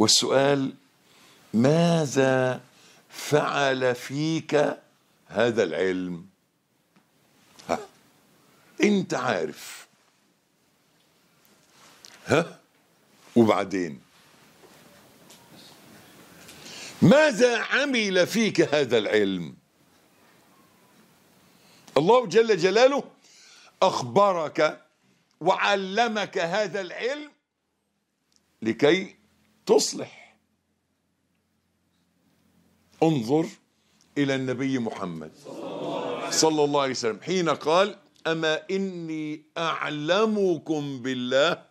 والسؤال ماذا فعل فيك هذا العلم ها انت عارف ها وبعدين ماذا عمل فيك هذا العلم الله جل جلاله اخبرك وعلمك هذا العلم لكي تصلح انظر إلى النبي محمد صلى الله عليه وسلم حين قال أما إني أعلمكم بالله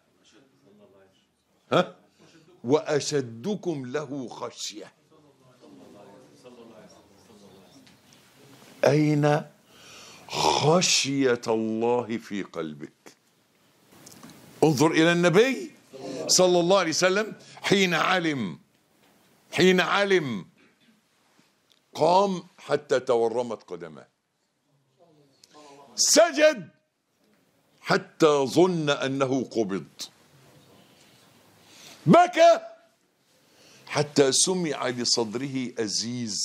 ها وأشدكم له خشية أين خشية الله في قلبك انظر إلى النبي صلى الله عليه وسلم حين علم حين علم قام حتى تورمت قدماه سجد حتى ظن انه قبض بكى حتى سمع لصدره ازيز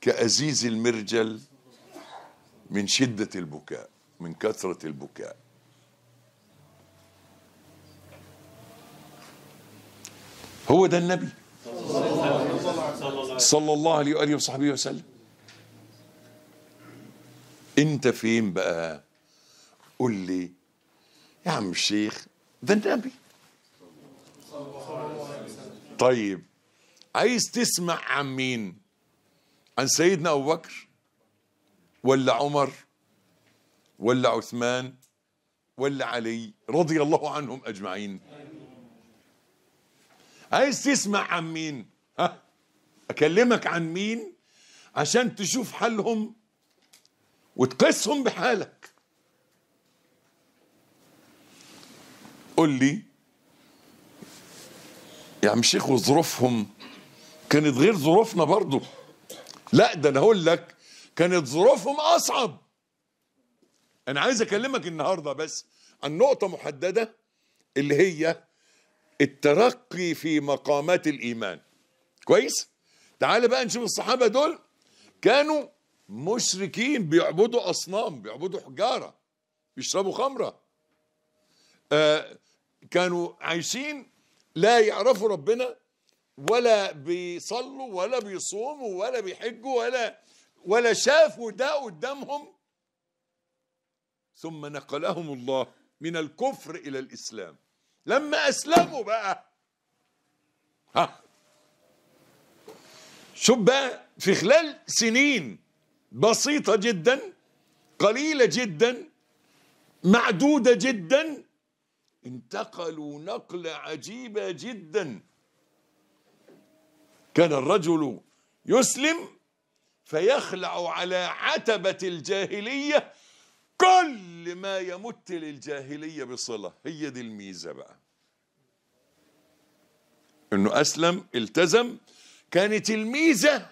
كازيز المرجل من شده البكاء من كثره البكاء هو ده النبي صلى الله عليه وآله وصحبه وسلم انت فين بقى قول لي يا عم الشيخ ده النبي طيب عايز تسمع عن مين عن سيدنا أبو بكر ولا عمر ولا عثمان ولا علي رضي الله عنهم أجمعين عايز تسمع عن مين ها اكلمك عن مين عشان تشوف حالهم وتقيسهم بحالك قول لي يا يعني عم شيخ وظروفهم كانت غير ظروفنا برضو لا ده انا هقول لك كانت ظروفهم اصعب انا عايز اكلمك النهارده بس عن نقطه محدده اللي هي الترقي في مقامات الإيمان كويس تعال بقى نشوف الصحابة دول كانوا مشركين بيعبدوا أصنام بيعبدوا حجارة بيشربوا خمرة آه كانوا عايشين لا يعرفوا ربنا ولا بيصلوا ولا بيصوموا ولا بيحجوا ولا ولا شافوا ده قدامهم ثم نقلهم الله من الكفر إلى الإسلام لما اسلموا بقى ها شوف بقى في خلال سنين بسيطة جدا قليلة جدا معدودة جدا انتقلوا نقلة عجيبة جدا كان الرجل يسلم فيخلع على عتبة الجاهلية كل ما يمت للجاهلية بصلة هي دي الميزة بقى انه اسلم التزم كانت الميزة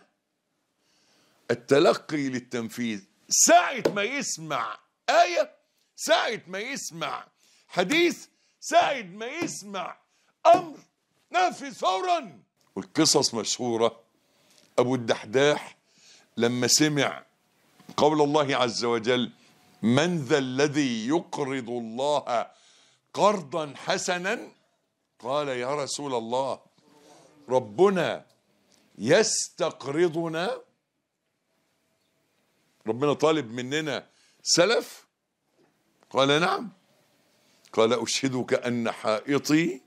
التلقي للتنفيذ ساعة ما يسمع آية ساعة ما يسمع حديث ساعة ما يسمع أمر نفذ فورا والقصص مشهورة أبو الدحداح لما سمع قول الله عز وجل من ذا الذي يقرض الله قرضا حسنا قال يا رسول الله ربنا يستقرضنا ربنا طالب مننا سلف قال نعم قال أشهدك أن حائطي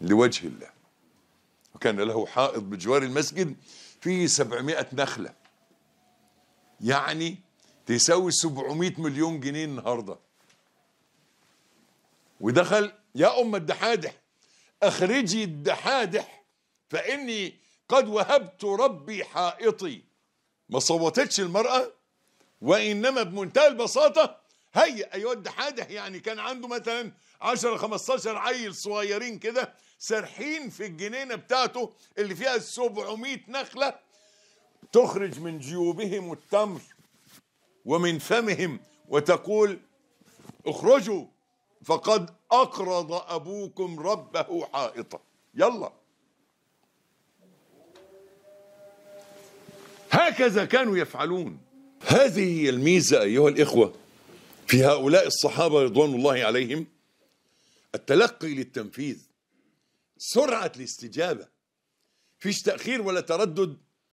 لوجه الله وكان له حائط بجوار المسجد فيه سبعمائة نخلة يعني تساوي 700 مليون جنيه النهارده ودخل يا أم الدحادح أخرجي الدحادح فإني قد وهبت ربي حائطي ما صوتتش المرأة وإنما بمنتهى البساطة هيا ايوه الدحادح يعني كان عنده مثلا 10 15 عيل صغيرين كده سارحين في الجنينة بتاعته اللي فيها 700 نخلة تخرج من جيوبهم التمر ومن فمهم وتقول اخرجوا فقد أقرض أبوكم ربه حائطا يلا هكذا كانوا يفعلون هذه هي الميزة أيها الإخوة في هؤلاء الصحابة رضوان الله عليهم التلقي للتنفيذ سرعة الاستجابة فيش تأخير ولا تردد